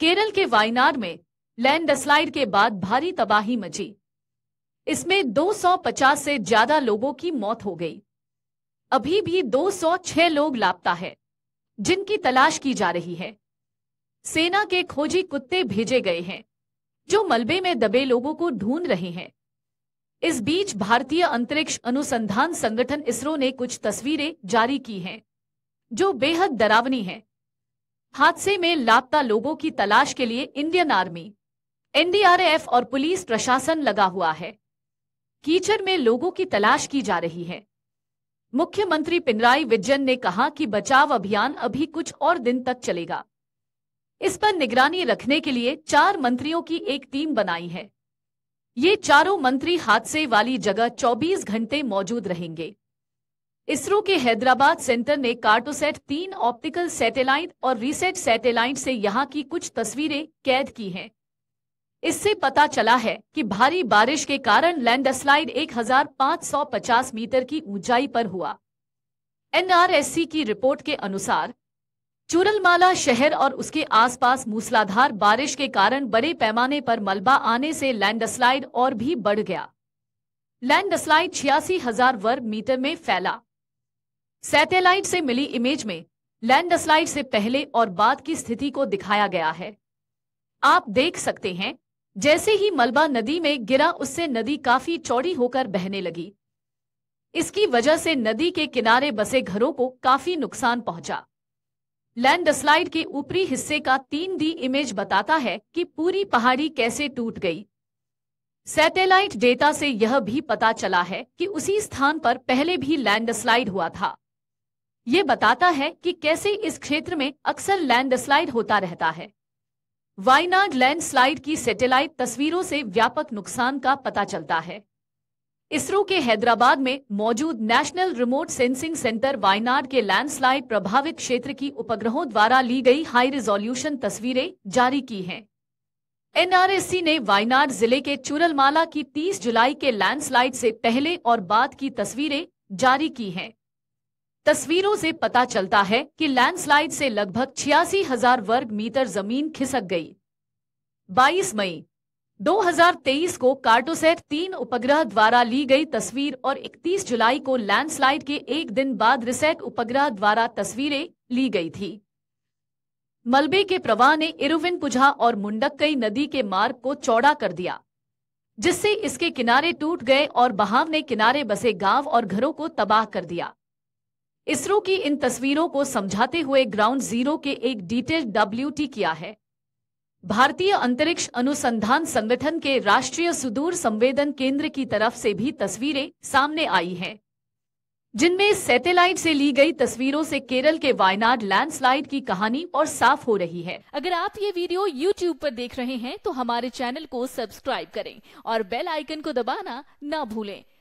केरल के वायनार में लैंडस्लाइड के बाद भारी तबाही मची इसमें 250 से ज्यादा लोगों की मौत हो गई अभी भी 206 लोग लापता है जिनकी तलाश की जा रही है सेना के खोजी कुत्ते भेजे गए हैं जो मलबे में दबे लोगों को ढूंढ रहे हैं इस बीच भारतीय अंतरिक्ष अनुसंधान संगठन इसरो ने कुछ तस्वीरें जारी की हैं जो बेहद डरावनी हैं हादसे में लापता लोगों की तलाश के लिए इंडियन आर्मी एनडीआरएफ और पुलिस प्रशासन लगा हुआ है कीचड़ में लोगों की तलाश की जा रही है मुख्यमंत्री पिनराई विजयन ने कहा कि बचाव अभियान अभी कुछ और दिन तक चलेगा इस पर निगरानी रखने के लिए चार मंत्रियों की एक टीम बनाई है ये चारों मंत्री हादसे वाली जगह 24 घंटे मौजूद रहेंगे इसरो के हैदराबाद सेंटर ने कार्टोसेट तीन ऑप्टिकल सैटेलाइट और रीसेट सैटेलाइट से यहाँ की कुछ तस्वीरें कैद की हैं इससे पता चला है कि भारी बारिश के कारण लैंडस्लाइड 1550 मीटर की ऊंचाई पर हुआ एनआरएससी की रिपोर्ट के अनुसार चूरलमाला शहर और उसके आसपास मूसलाधार बारिश के कारण बड़े पैमाने पर मलबा आने से लैंडस्लाइड और भी बढ़ गया लैंडस्लाइड छियासी हजार वर्ग मीटर में फैला सैटेलाइट से मिली इमेज में लैंडस्लाइड से पहले और बाद की स्थिति को दिखाया गया है आप देख सकते हैं जैसे ही मलबा नदी में गिरा उससे नदी काफी चौड़ी होकर बहने लगी इसकी वजह से नदी के किनारे बसे घरों को काफी नुकसान पहुंचा लैंडस्लाइड के ऊपरी हिस्से का तीन डी इमेज बताता है कि पूरी पहाड़ी कैसे टूट गई सैटेलाइट डेटा से यह भी पता चला है कि उसी स्थान पर पहले भी लैंडस्लाइड हुआ था ये बताता है कि कैसे इस क्षेत्र में अक्सर लैंडस्लाइड होता रहता है वायनाड लैंडस्लाइड की सैटेलाइट तस्वीरों से व्यापक नुकसान का पता चलता है इसरो के हैदराबाद में मौजूद National Remote Sensing Centre Wayanad के लैंडस्लाइड प्रभावित क्षेत्र की उपग्रहों द्वारा ली गई हाई रिजोल्यूशन तस्वीरें जारी की हैं एनआरएससी ने वायनाड जिले के चुरलमाला की 30 जुलाई के लैंडस्लाइड से पहले और बाद की तस्वीरें जारी की हैं तस्वीरों से पता चलता है कि लैंडस्लाइड से लगभग छियासी हजार वर्ग मीटर जमीन खिसक गई 22 मई 2023 को कार्टोसेट तीन उपग्रह द्वारा ली गई तस्वीर और 31 जुलाई को लैंडस्लाइड के एक दिन बाद रिसेट उपग्रह द्वारा तस्वीरें ली गई थी मलबे के प्रवाह ने इरुविन पुझा और मुंडक्कई नदी के मार्ग को चौड़ा कर दिया जिससे इसके किनारे टूट गए और बहाव ने किनारे बसे गांव और घरों को तबाह कर दिया इसरो की इन तस्वीरों को समझाते हुए ग्राउंड जीरो के एक डिटेल डब्ल्यू किया है भारतीय अंतरिक्ष अनुसंधान संगठन के राष्ट्रीय सुदूर संवेदन केंद्र की तरफ से भी तस्वीरें सामने आई हैं जिनमें सैटेलाइट से ली गई तस्वीरों से केरल के वायनाड लैंडस्लाइड की कहानी और साफ हो रही है अगर आप ये वीडियो यूट्यूब पर देख रहे हैं तो हमारे चैनल को सब्सक्राइब करें और बेल आइकन को दबाना न भूलें